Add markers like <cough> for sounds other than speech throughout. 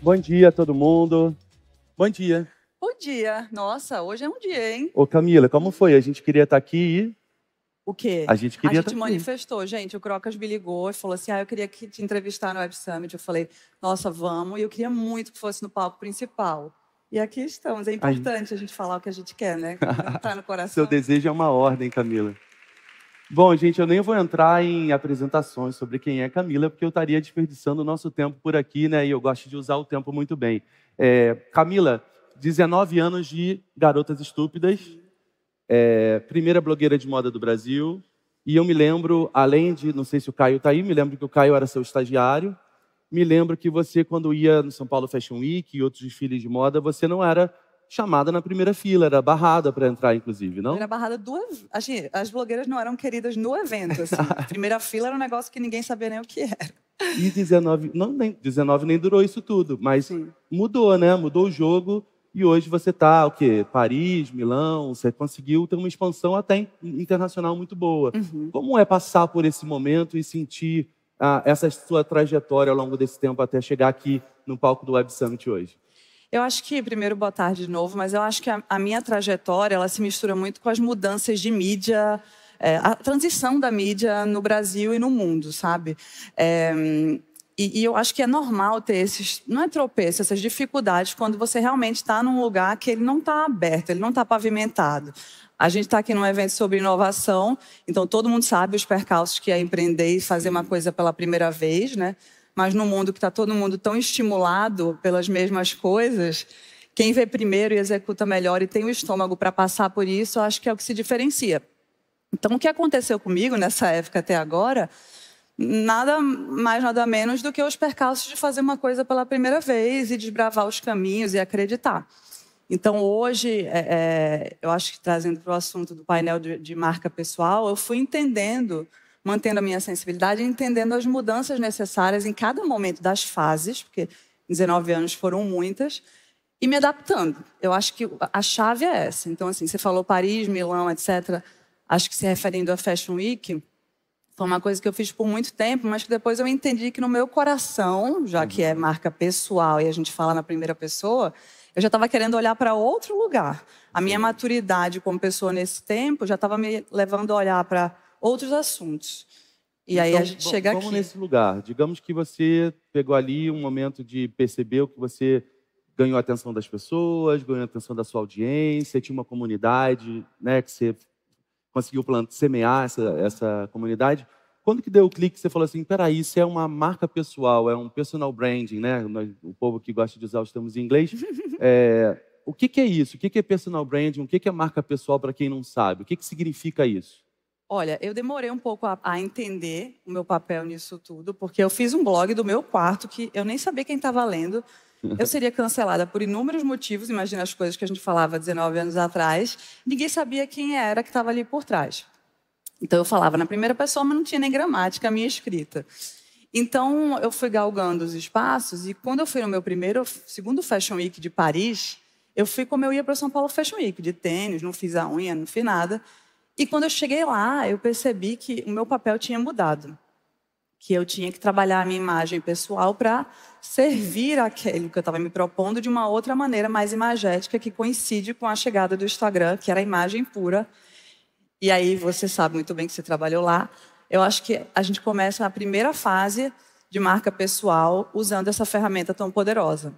Bom dia, todo mundo. Bom dia. Bom dia. Nossa, hoje é um dia, hein? Ô, Camila, como foi? A gente queria estar tá aqui e. O quê? A gente queria. A gente tá manifestou, aqui. gente. O Crocas me ligou e falou assim: ah, eu queria que te entrevistar no Web Summit. Eu falei, nossa, vamos. E eu queria muito que fosse no palco principal. E aqui estamos. É importante a gente falar o que a gente quer, né? <laughs> Está no coração. Seu desejo é uma ordem, Camila. Bom, gente, eu nem vou entrar em apresentações sobre quem é Camila, porque eu estaria desperdiçando o nosso tempo por aqui, né? E eu gosto de usar o tempo muito bem. É, Camila, 19 anos de Garotas Estúpidas, é, primeira blogueira de moda do Brasil. E eu me lembro, além de, não sei se o Caio está aí, me lembro que o Caio era seu estagiário me lembro que você, quando ia no São Paulo Fashion Week e outros desfiles de moda, você não era chamada na primeira fila, era barrada para entrar, inclusive, não? Era barrada duas. assim, as blogueiras não eram queridas no evento. Assim. <laughs> primeira fila era um negócio que ninguém sabia nem o que era. E 19, não, nem, 19 nem durou isso tudo, mas Sim. mudou, né? Mudou o jogo. E hoje você está, o quê? Paris, Milão, você conseguiu ter uma expansão até internacional muito boa. Uhum. Como é passar por esse momento e sentir ah, essa sua trajetória ao longo desse tempo até chegar aqui no palco do Web Summit hoje? Eu acho que, primeiro, boa tarde de novo, mas eu acho que a, a minha trajetória ela se mistura muito com as mudanças de mídia, é, a transição da mídia no Brasil e no mundo, sabe? É, e, e, eu acho que é normal ter esses, não é tropeço, essas dificuldades quando você realmente está num lugar que ele não está aberto, ele não está pavimentado. A gente está aqui num evento sobre inovação, então todo mundo sabe os percalços que é empreender e fazer uma coisa pela primeira vez, né? Mas no mundo que está todo mundo tão estimulado pelas mesmas coisas, quem vê primeiro e executa melhor e tem o estômago para passar por isso, acho que é o que se diferencia. Então, o que aconteceu comigo nessa época até agora nada mais, nada menos do que os percalços de fazer uma coisa pela primeira vez e desbravar os caminhos e acreditar. Então, hoje, é, é, eu acho que trazendo para o assunto do painel de, de marca pessoal, eu fui entendendo, mantendo a minha sensibilidade, entendendo as mudanças necessárias em cada momento das fases, porque 19 anos foram muitas, e me adaptando. Eu acho que a chave é essa. Então, assim, você falou Paris, Milão, etc. Acho que se referindo à Fashion Week, foi uma coisa que eu fiz por muito tempo, mas que depois eu entendi que no meu coração, já que é uhum. marca pessoal e a gente fala na primeira pessoa, eu já estava querendo olhar para outro lugar. A minha maturidade como pessoa nesse tempo já estava me levando a olhar para outros assuntos. E então, aí a então, gente chega vamos aqui. Vamos nesse lugar. Digamos que você pegou ali um momento de perceber o que você ganhou a atenção das pessoas, ganhou a atenção da sua audiência, tinha uma comunidade né, que você conseguiu plantar, semear essa, essa comunidade. Quando que deu o clique, você falou assim, peraí, isso é uma marca pessoal, é um personal branding, né? o povo que gosta de usar os termos em inglês. <laughs> É, o que, que, é isso? O que, que é personal branding? O que, que é marca pessoal para quem não sabe? O que, significa isso? Olha, eu demorei um pouco a, a, entender o meu papel nisso tudo, porque eu fiz um blog do meu quarto que eu nem sabia quem estava lendo. Eu seria cancelada por inúmeros motivos, imagina as coisas que a gente falava 19 anos atrás. Ninguém sabia quem era que estava ali por trás. Então eu falava na primeira pessoa, mas não tinha nem gramática a minha escrita. Então eu fui galgando os espaços e quando eu fui no meu primeiro, segundo Fashion Week de Paris, eu fui como eu ia para São Paulo Fashion Week, de tênis, não fiz a unha, não fiz nada. E quando eu cheguei lá, eu percebi que o meu papel tinha mudado que eu tinha que trabalhar a minha imagem pessoal para servir aquilo que eu estava me propondo de uma outra maneira mais imagética que coincide com a chegada do Instagram, que era a imagem pura. E aí você sabe muito bem que você trabalhou lá. Eu acho que a gente começa a primeira fase de marca pessoal usando essa ferramenta tão poderosa.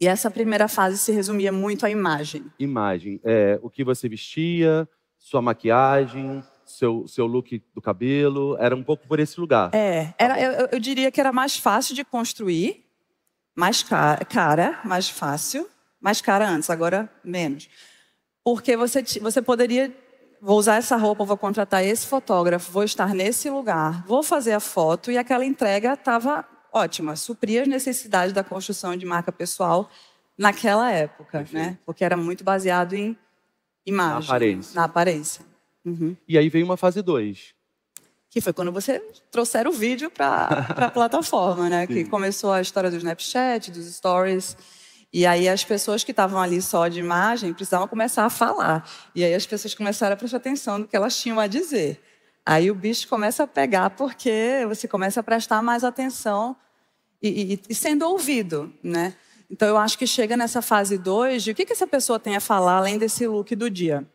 E essa primeira fase se resumia muito à imagem. Imagem, é, o que você vestia, sua maquiagem, seu, seu look do cabelo? Era um pouco por esse lugar. É, tá era, eu, eu diria que era mais fácil de construir, mais cara, cara, mais fácil, mais cara antes, agora menos. Porque você, você poderia, vou usar essa roupa, vou contratar esse fotógrafo, vou estar nesse lugar, vou fazer a foto e aquela entrega estava ótima, supria as necessidades da construção de marca pessoal naquela época, né? Porque era muito baseado em imagem, na aparência. Na aparência. Uhum. E aí veio uma fase 2. Que foi quando você trouxeram o vídeo para a <laughs> plataforma, né? Que começou a história do Snapchat, dos stories. E aí as pessoas que estavam ali só de imagem precisavam começar a falar. E aí as pessoas começaram a prestar atenção no que elas tinham a dizer. Aí o bicho começa a pegar porque você começa a prestar mais atenção e, e, e sendo ouvido, né? Então eu acho que chega nessa fase 2 de o que, que essa pessoa tem a falar além desse look do dia.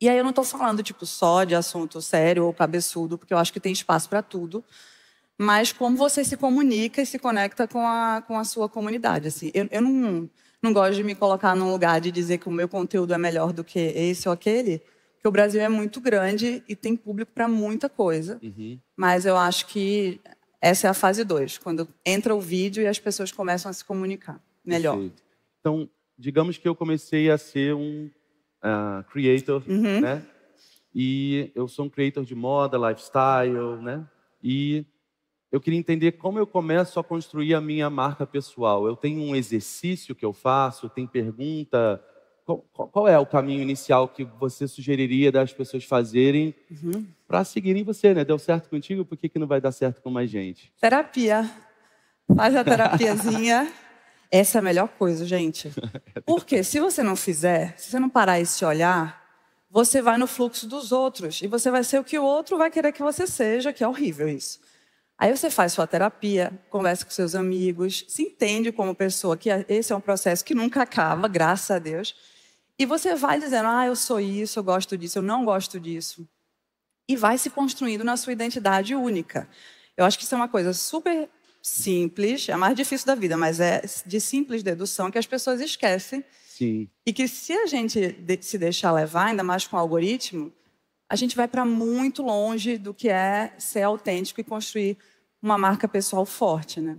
E aí eu não estou falando tipo só de assunto sério ou cabeçudo, porque eu acho que tem espaço para tudo, mas como você se comunica e se conecta com a, com a sua comunidade. Assim, eu, eu não, não gosto de me colocar num lugar de dizer que o meu conteúdo é melhor do que esse ou aquele, porque o Brasil é muito grande e tem público para muita coisa. Uhum. Mas eu acho que essa é a fase 2, quando entra o vídeo e as pessoas começam a se comunicar melhor. Perfeito. Então, digamos que eu comecei a ser um uh, creator, uhum. né? E eu sou um creator de moda, lifestyle, né? E eu queria entender como eu começo a construir a minha marca pessoal. Eu tenho um exercício que eu faço, tem pergunta. Qual, qual é o caminho inicial que você sugeriria das pessoas fazerem uhum. para seguirem você, né? Deu certo contigo, por que, que não vai dar certo com mais gente? Terapia. Faz a terapiazinha. <laughs> Essa é a melhor coisa, gente. <laughs> Porque se você não fizer, se você não parar e se olhar, você vai no fluxo dos outros e você vai ser o que o outro vai querer que você seja, que é horrível isso. Aí você faz sua terapia, conversa com seus amigos, se entende como pessoa, que é, esse é um processo que nunca acaba, graças a Deus. E você vai dizendo: "Ah, eu sou isso, eu gosto disso, eu não gosto disso". E vai se construindo na sua identidade única. Eu acho que isso é uma coisa super simples, é a mais difícil da vida, mas é de simples dedução que as pessoas esquecem. Sim. E que se a gente se deixar levar, ainda mais com o algoritmo, a gente vai para muito longe do que é ser autêntico e construir uma marca pessoal forte, né?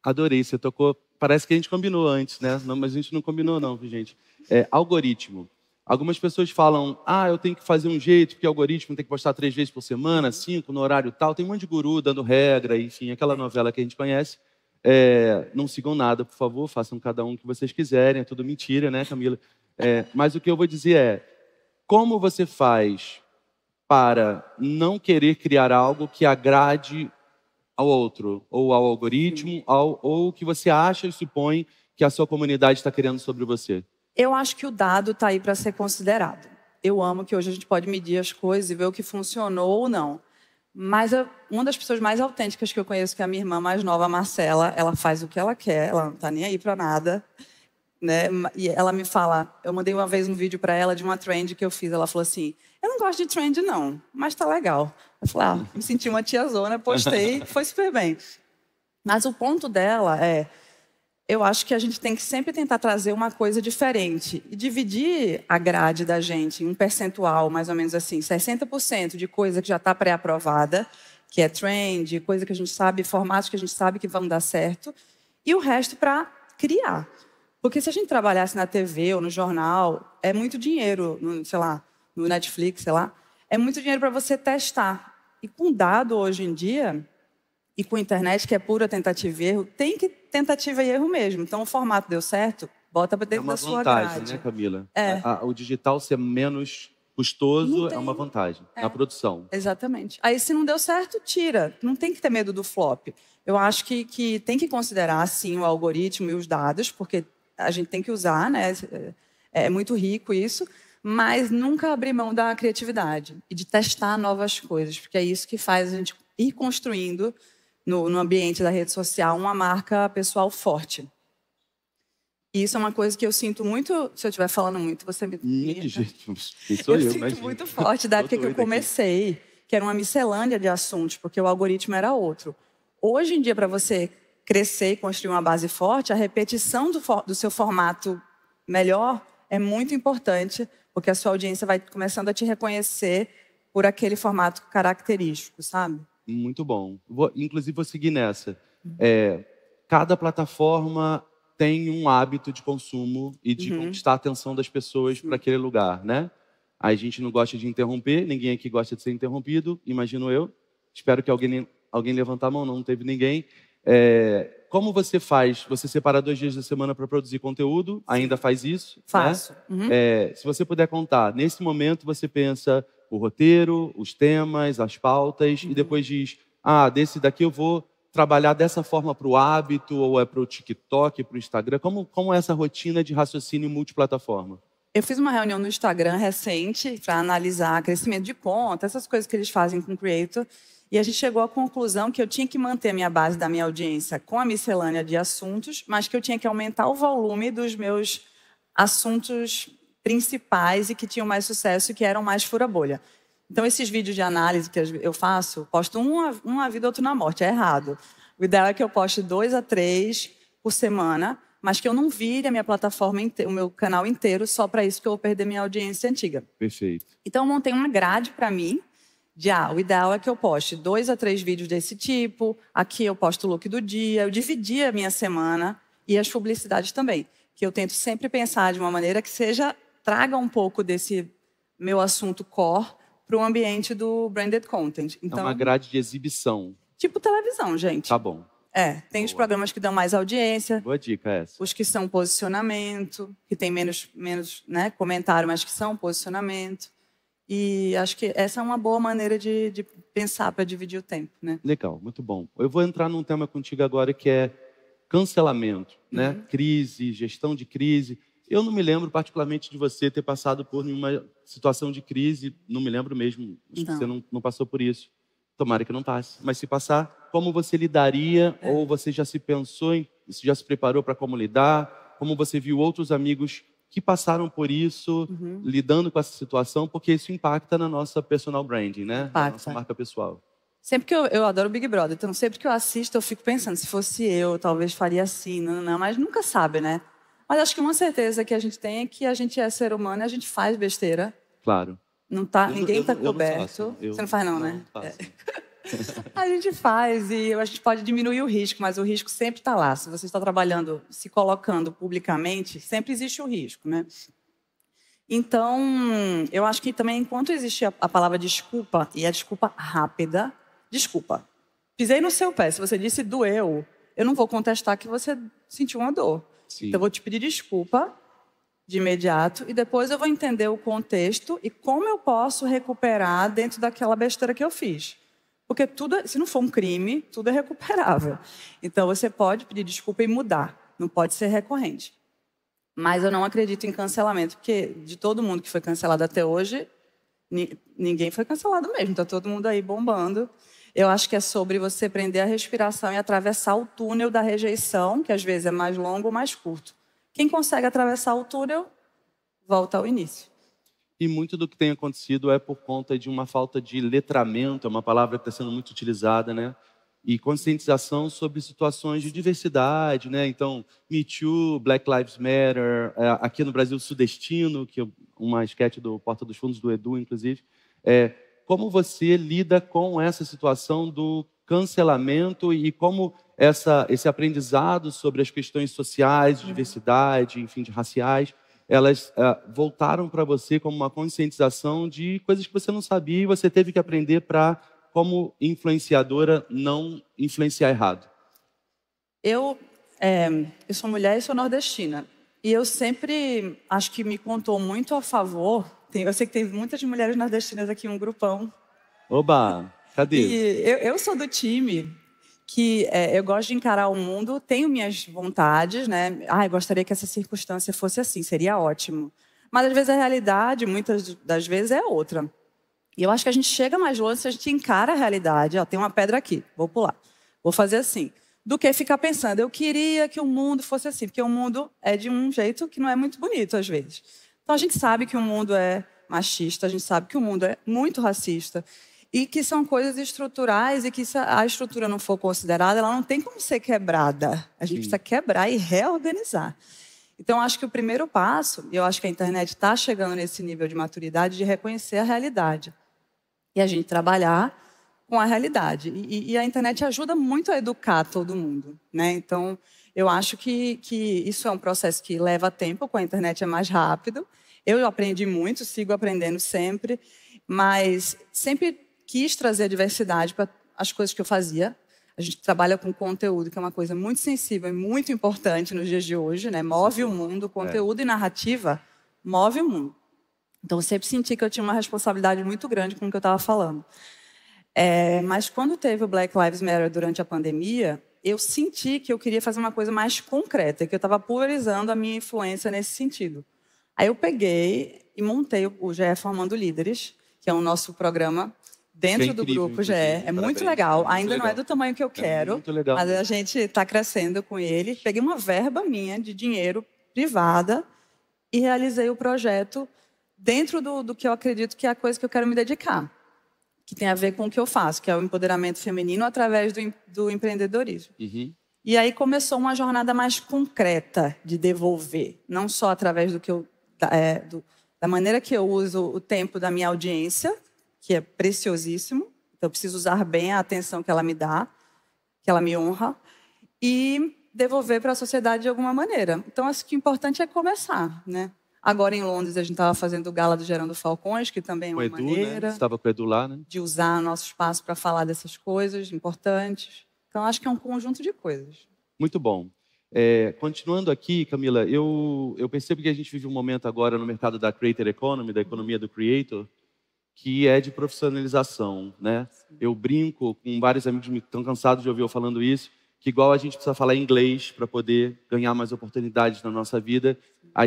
Adorei, você tocou. Parece que a gente combinou antes, né? Não, mas a gente não combinou, não, gente. É, algoritmo. Algumas pessoas falam, ah, eu tenho que fazer um jeito, porque o algoritmo tem que postar três vezes por semana, cinco, no horário tal. Tem um monte de guru dando regra, enfim, aquela novela que a gente conhece. É, não sigam nada, por favor, façam cada um o que vocês quiserem, é tudo mentira, né, Camila? É, mas o que eu vou dizer é, como você faz para não querer criar algo que agrade ao outro, ou ao algoritmo, ao, ou que você acha e supõe que a sua comunidade está querendo sobre você? Eu acho que o dado está aí para ser considerado. Eu amo que hoje a gente pode medir as coisas e ver o que funcionou ou não. Mas eu, uma das pessoas mais autênticas que eu conheço, que é a minha irmã mais nova, a Marcela, ela faz o que ela quer, ela não está nem aí para nada. Né? E ela me fala, eu mandei uma vez um vídeo para ela de uma trend que eu fiz. Ela falou assim: "Eu não gosto de trend não, mas tá legal". Eu falei: ah, "Me senti uma tiazona, postei, <laughs> foi super bem". Mas o ponto dela é eu acho que a gente tem que sempre tentar trazer uma coisa diferente e dividir a grade da gente em um percentual, mais ou menos assim, 60% de coisa que já está pré-aprovada, que é trend, coisa que a gente sabe, formatos que a gente sabe que vão dar certo, e o resto para criar. Porque se a gente trabalhasse na TV ou no jornal, é muito dinheiro, no, sei lá, no Netflix, sei lá, é muito dinheiro para você testar. E com dado hoje em dia, e com internet, que é pura tentativa e erro, tem que tentativa e erro mesmo. Então, o formato deu certo, bota para dentro é da vantagem, sua grade. É uma vantagem, né, Camila? É. A, é, a, o digital ser menos custoso é uma vantagem é. na produção. Exatamente. Aí, se não deu certo, tira. Não tem que ter medo do flop. Eu acho que, que tem que considerar, sim, o algoritmo e os dados, porque a gente tem que usar, né? É, é muito rico isso, mas nunca abrir mão da criatividade e de testar novas coisas, porque é isso que faz a gente ir construindo no, no ambiente da rede social uma marca pessoal forte. E isso é uma coisa que eu sinto muito. Se eu estiver falando muito, você me. Ih, gente, sou eu, eu sinto imagina. muito forte da época que eu comecei, aqui. que era uma miscelânea de assuntos, porque o algoritmo era outro. Hoje em dia, para você crescer e construir uma base forte, a repetição do, do seu formato melhor é muito importante, porque a sua audiência vai começando a te reconhecer por aquele formato característico, sabe? Muito bom. Vou, inclusive, vou seguir nessa. Uhum. É, cada plataforma tem um hábito de consumo e de uhum. conquistar a atenção das pessoas para aquele lugar, né? A gente não gosta de interromper, ninguém aqui gosta de ser interrompido, imagino eu. Espero que alguém, alguém levantar a mão, não, teve ninguém. É, como você faz? Você separa dois dias da semana para produzir conteúdo, ainda faz isso? Né? Faço. Né? Uhum. É, se você puder contar, nesse momento você pensa, o roteiro, os temas, as pautas, uhum. e depois diz: ah, desse daqui eu vou trabalhar dessa forma para o hábito, ou é para o TikTok, para o Instagram? Como, como é essa rotina de raciocínio multiplataforma? Eu fiz uma reunião no Instagram recente para analisar crescimento de conta, essas coisas que eles fazem com o Creator, e a gente chegou à conclusão que eu tinha que manter a minha base da minha audiência com a miscelânea de assuntos, mas que eu tinha que aumentar o volume dos meus assuntos principais e que tinham mais sucesso e que eram mais fura-bolha. Então, esses vídeos de análise que eu faço, posto um, um vida, outro na morte. É errado. O ideal é que eu poste dois a três por semana, mas que eu não vire a minha plataforma, o meu canal inteiro, só para isso que eu vou perder minha audiência antiga. Perfeito. Então, eu montei uma grade para mim, de, ah, o ideal é que eu poste dois a três vídeos desse tipo, aqui eu posto o look do dia, eu dividi a minha semana e as publicidades também. Que eu tento sempre pensar de uma maneira que seja traga um pouco desse meu assunto core para o ambiente do branded content. Então, é uma então, grade de exibição. Tipo televisão, gente. Tá bom. É, tem Boa. os programas que dão mais audiência. Boa dica essa. Os que são posicionamento, que tem menos, menos né, comentário, mas que são posicionamento. E acho que essa é uma boa maneira de, de pensar para dividir o tempo, né? Legal, muito bom. Eu vou entrar num tema contigo agora que é cancelamento, né? Uhum. Crise, gestão de crise. Eu não me lembro particularmente de você ter passado por nenhuma situação de crise, não me lembro mesmo, acho que você não, não, passou por isso. Tomara que não passe. Mas se passar, como você lidaria? É. Ou você já se pensou, em, já se preparou para como lidar? Como você viu outros amigos que passaram por isso, uhum. lidando com essa situação? Porque isso impacta na nossa personal branding, né? Impacta. Na nossa marca pessoal. Sempre que eu, eu adoro Big Brother, então sempre que eu assisto, eu fico pensando, se fosse eu, talvez faria assim, não, não, não mas nunca sabe, né? Mas acho que uma certeza que a gente tem é que a gente é ser humano e a gente faz besteira. Claro. Não tá, eu, ninguém está coberto. Não Você não faz, não, não né? é. <laughs> a gente faz e a gente pode diminuir o risco, mas o risco sempre está lá. Se você está trabalhando, se colocando publicamente, sempre existe o risco, né? Então, eu acho que também, enquanto existe a, a palavra desculpa, e a é desculpa rápida, desculpa. Pisei no seu pé, se você disse doeu, eu não vou contestar que você sentiu uma dor. Sim. Então, eu vou te pedir desculpa de imediato e depois eu vou entender o contexto e como eu posso recuperar dentro daquela besteira que eu fiz. Porque tudo, é, se não for um crime, tudo é recuperável. Então, você pode pedir desculpa e mudar. Não pode ser recorrente. Mas eu não acredito em cancelamento, porque de todo mundo que foi cancelado até hoje, ninguém foi cancelado mesmo. Está todo mundo aí bombando. Eu acho que é sobre você prender a respiração e atravessar o túnel da rejeição, que às vezes é mais longo ou mais curto. Quem consegue atravessar o túnel, volta ao início. E muito do que tem acontecido é por conta de uma falta de letramento, é uma palavra que está sendo muito utilizada, né? E conscientização sobre situações de diversidade, né? Então, Me Too, Black Lives Matter, é, aqui no Brasil, Sudestino, que é uma esquete do Porta dos Fundos do Edu, inclusive. É, como você lida com essa situação do cancelamento e como essa, esse aprendizado sobre as questões sociais, de uhum. diversidade, enfim, de raciais, elas eh, voltaram para você como uma conscientização de coisas que você não sabia e você teve que aprender para, como influenciadora, não influenciar errado? Eu, é, eu sou mulher e sou nordestina. E eu sempre acho que me contou muito a favor tem, eu sei que tem muitas mulheres nordestinas aqui, um grupão. Oba! Cadê? E eu, eu sou do time que é, eu gosto de encarar o mundo, tenho minhas vontades, né? Ah, eu gostaria que essa circunstância fosse assim, seria ótimo. Mas às vezes a realidade, muitas das vezes, é outra. E eu acho que a gente chega mais longe se a gente encara a realidade. Ó, tem uma pedra aqui, vou pular, vou fazer assim. Do que ficar pensando, eu queria que o mundo fosse assim, porque o mundo é de um jeito que não é muito bonito às vezes. Então a gente sabe que o mundo é machista, a gente sabe que o mundo é muito racista e que são coisas estruturais e que se a estrutura não for considerada, ela não tem como ser quebrada. A gente Sim. precisa quebrar e reorganizar. Então, acho que o primeiro passo, e eu acho que a internet está chegando nesse nível de maturidade, de reconhecer a realidade. E a gente trabalhar com a realidade. E, e a internet ajuda muito a educar todo mundo. Né? Então, eu acho que, que isso é um processo que leva tempo, com a internet é mais rápido. Eu aprendi muito, sigo aprendendo sempre, mas sempre quis trazer diversidade para as coisas que eu fazia. A gente trabalha com conteúdo, que é uma coisa muito sensível e muito importante nos dias de hoje, né? Move o mundo, é. conteúdo é. e narrativa move o mundo. Então, eu sempre senti que eu tinha uma responsabilidade muito grande com o que eu estava falando. É, mas quando teve o Black Lives Matter durante a pandemia, eu senti que eu queria fazer uma coisa mais concreta, que eu estava pulverizando a minha influência nesse sentido. Aí eu peguei e montei o GE Formando Líderes, que é o nosso programa dentro é incrível, do grupo GE. É parabéns, muito legal. Muito Ainda legal. não é do tamanho que eu é quero, é mas a gente está crescendo com ele. Peguei uma verba minha de dinheiro privada e realizei o projeto dentro do, do que eu acredito que é a coisa que eu quero me dedicar que tem a ver com o que eu faço, que é o empoderamento feminino através do, do empreendedorismo. Uhum. E aí começou uma jornada mais concreta de devolver, não só através do que eu, da, é, do, da maneira que eu uso o tempo da minha audiência, que é preciosíssimo, então eu preciso usar bem a atenção que ela me dá, que ela me honra, e devolver para a sociedade de alguma maneira. Então, acho que o importante é começar, né? Agora em Londres a gente estava fazendo o Gala do Gerando Falcões, que também é uma Edu, né? maneira né? estava com o Edu lá, né? de usar nosso espaço para falar dessas coisas importantes. Então acho que é um conjunto de coisas. Muito bom. É, continuando aqui, Camila, eu, eu percebo que a gente vive um momento agora no mercado da creator economy, da economia do creator, que é de profissionalização, né? Eu brinco com vários amigos que estão cansados de ouvir eu falando isso, que igual a gente precisa falar inglês para poder ganhar mais oportunidades na nossa vida,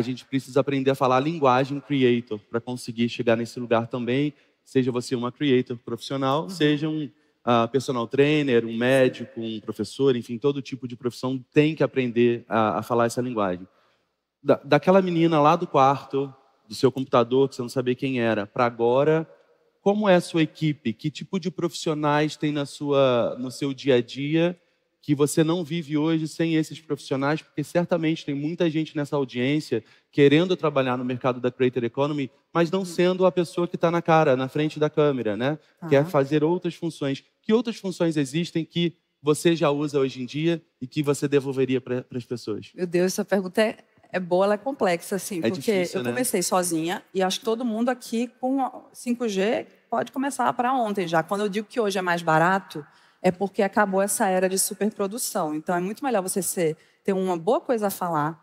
a gente precisa aprender a falar a linguagem creator para conseguir chegar nesse lugar também. Seja você uma creator profissional, uhum. seja um uh, personal trainer, um médico, um professor, enfim, todo tipo de profissão tem que aprender a, a falar essa linguagem. Da, daquela menina lá do quarto, do seu computador, que você não sabia quem era, para agora, como é a sua equipe? Que tipo de profissionais tem na sua, no seu dia a dia? que você não vive hoje sem esses profissionais, porque certamente tem muita gente nessa audiência querendo trabalhar no mercado da creator economy, mas não uhum. sendo a pessoa que está na cara, na frente da câmera, né? Tá. Quer fazer outras funções. Que outras funções existem que você já usa hoje em dia e que você devolveria para as pessoas? Meu Deus, essa pergunta é, é boa, ela é complexa, assim, é porque difícil, eu né? comecei sozinha e acho que todo mundo aqui com 5G pode começar para ontem já. Quando eu digo que hoje é mais barato, é porque acabou essa era de superprodução. Então, é muito melhor você ser, ter uma boa coisa a falar,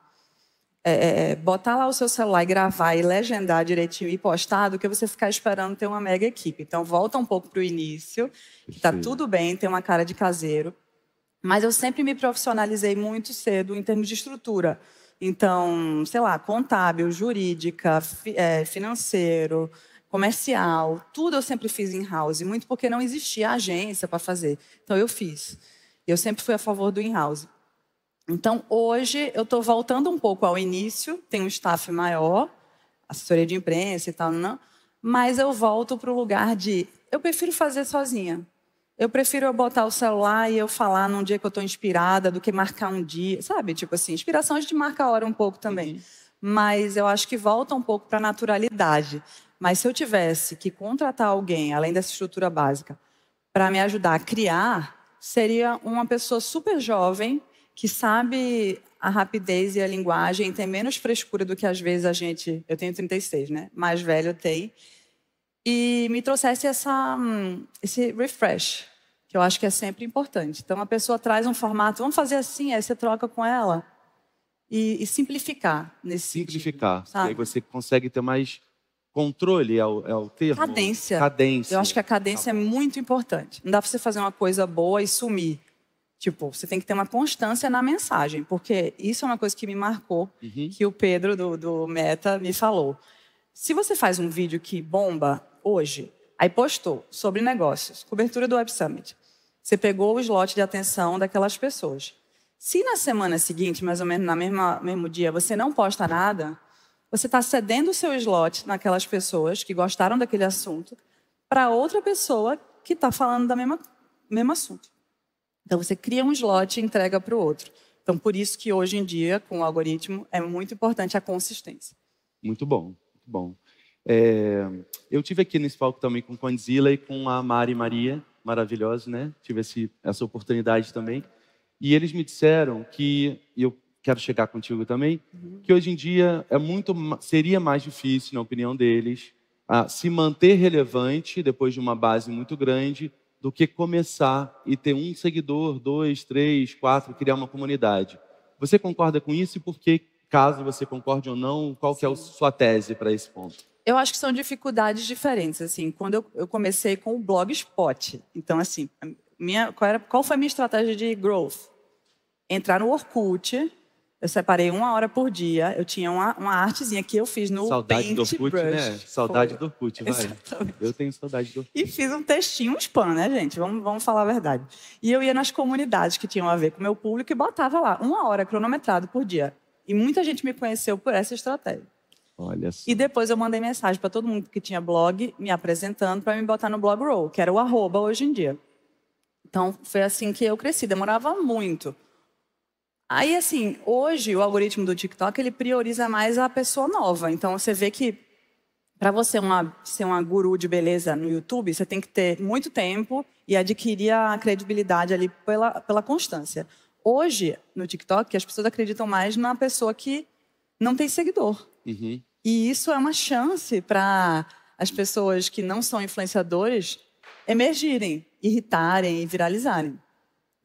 é, é, é, botar lá o seu celular e gravar e legendar direitinho e postar, do que você ficar esperando ter uma mega equipe. Então, volta um pouco para o início, que está tudo bem, tem uma cara de caseiro. Mas eu sempre me profissionalizei muito cedo em termos de estrutura. Então, sei lá, contábil, jurídica, fi, é, financeiro, comercial, tudo eu sempre fiz in-house, muito porque não existia agência para fazer. Então eu fiz. Eu sempre fui a favor do in-house. Então hoje eu estou voltando um pouco ao início, tem um staff maior, assessoria de imprensa e tal, não, né? mas eu volto para o lugar de eu prefiro fazer sozinha. Eu prefiro eu botar o celular e eu falar num dia que eu estou inspirada do que marcar um dia, sabe? Tipo assim, inspiração a gente marca a hora um pouco também. Uhum. Mas eu acho que volta um pouco para a naturalidade. Mas se eu tivesse que contratar alguém, além dessa estrutura básica, para me ajudar a criar, seria uma pessoa super jovem que sabe a rapidez e a linguagem, tem menos frescura do que às vezes a gente. Eu tenho 36, né? Mais velho tenho E me trouxesse essa, hum, esse refresh, que eu acho que é sempre importante. Então, a pessoa traz um formato, vamos fazer assim, aí você troca com ela. E, e simplificar nesse Simplificar. Sentido, aí você consegue ter mais Controle é o, é o termo? Cadência. Cadência. Eu acho que a cadência tá é muito importante. Não dá para você fazer uma coisa boa e sumir. Tipo, você tem que ter uma constância na mensagem, porque isso é uma coisa que me marcou, uhum. que o Pedro do, do Meta me falou. Se você faz um vídeo que bomba hoje, aí postou sobre negócios, cobertura do Web Summit, você pegou o slot de atenção daquelas pessoas. Se na semana seguinte, mais ou menos no mesmo dia, você não posta nada, você está cedendo o seu slot naquelas pessoas que gostaram daquele assunto para outra pessoa que está falando do mesmo, mesmo assunto. Então, você cria um slot e entrega para o outro. Então, por isso que hoje em dia, com o algoritmo, é muito importante a consistência. Muito bom, muito bom. É, eu tive aqui nesse palco também com o Condzilla e com a Mari Maria, maravilhosa, né? Tive esse, essa oportunidade também. E eles me disseram que, eu quero chegar contigo também, uhum. que hoje em dia é muito, seria mais difícil, na opinião deles, se manter relevante depois de uma base muito grande do que começar e ter um seguidor, dois, três, quatro, criar uma comunidade. Você concorda com isso e por que, caso você concorde ou não, qual que é a sua tese para esse ponto? Eu acho que são dificuldades diferentes, assim, quando eu, eu comecei com o Blogspot, então, assim, minha, qual, era, qual foi a minha estratégia de growth? Entrar no Orkut, eu separei uma hora por dia. Eu tinha uma, uma artezinha que eu fiz no Saudade Paint do Orkut, né? brush. né? Saudade do Orkut, vai. Exatamente. Eu tenho saudade do Orkut. E fiz um textinho, um spam, né, gente? Vamos, vamos falar a verdade. E eu ia nas comunidades que tinham a ver com o meu público e botava lá uma hora cronometrado por dia. E muita gente me conheceu por essa estratégia. Olha só. E depois eu mandei mensagem para todo mundo que tinha blog me apresentando para me botar no blog roll, que era o arroba hoje em dia. Então foi assim que eu cresci. Demorava muito. Aí, assim, hoje o algoritmo do TikTok ele prioriza mais a pessoa nova. Então, você vê que para você uma, ser uma guru de beleza no YouTube, você tem que ter muito tempo e adquirir a credibilidade ali pela, pela constância. Hoje, no TikTok, as pessoas acreditam mais na pessoa que não tem seguidor. Uhum. E isso é uma chance para as pessoas que não são influenciadores emergirem, irritarem e viralizarem.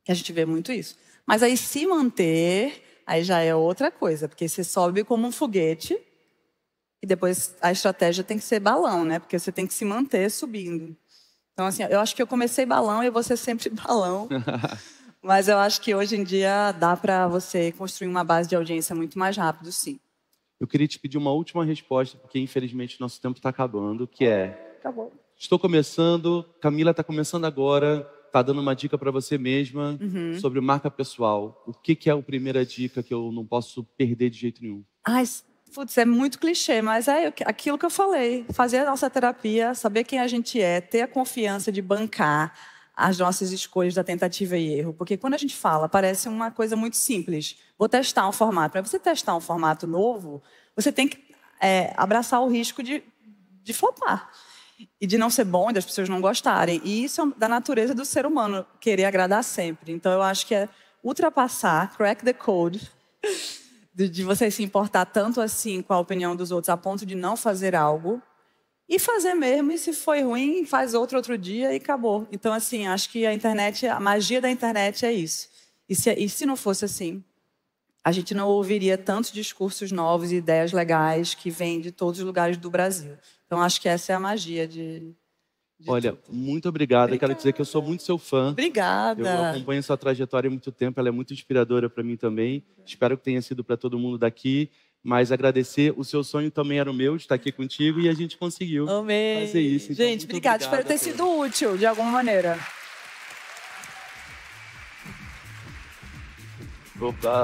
a gente vê muito isso. Mas aí se manter, aí já é outra coisa, porque você sobe como um foguete e depois a estratégia tem que ser balão, né? Porque você tem que se manter subindo. Então, assim, eu acho que eu comecei balão e você sempre <laughs> balão. <laughs> Mas eu acho que hoje em dia dá para você construir uma base de audiência muito mais rápido, sim. Eu queria te pedir uma última resposta, porque infelizmente nosso tempo está acabando, que é... Acabou. Estou começando, Camila está começando agora, tá dando uma dica para você mesma uhum. sobre marca pessoal. O que, que é a primeira dica que eu não posso perder de jeito nenhum? Ai, putz, é muito clichê, mas é aquilo que eu falei. Fazer a nossa terapia, saber quem a gente é, ter a confiança de bancar as nossas escolhas da tentativa e erro. Porque quando a gente fala, parece uma coisa muito simples. Vou testar um formato. Para você testar um formato novo, você tem que é, abraçar o risco de, de flopar e de não ser bom e das pessoas não gostarem. E isso é da natureza do ser humano, querer agradar sempre. Então eu acho que é ultrapassar, crack the code, <laughs> de, de você se importar tanto assim com a opinião dos outros a ponto de não fazer algo e fazer mesmo. E se foi ruim, faz outro outro dia e acabou. Então, assim, acho que a internet, a magia da internet é isso. E se, e se não fosse assim, a gente não ouviria tantos discursos novos e ideias legais que vêm de todos os lugares do Brasil. Então, acho que essa é a magia de. de Olha, tudo. muito obrigada. obrigada. Quero dizer que eu sou muito seu fã. Obrigada. Eu acompanho sua trajetória há muito tempo, ela é muito inspiradora para mim também. Espero que tenha sido para todo mundo daqui. Mas agradecer, o seu sonho também era o meu, de estar aqui contigo, e a gente conseguiu Amei. fazer isso. Então, gente, obrigada. Espero ter sido útil, de alguma maneira. Opa!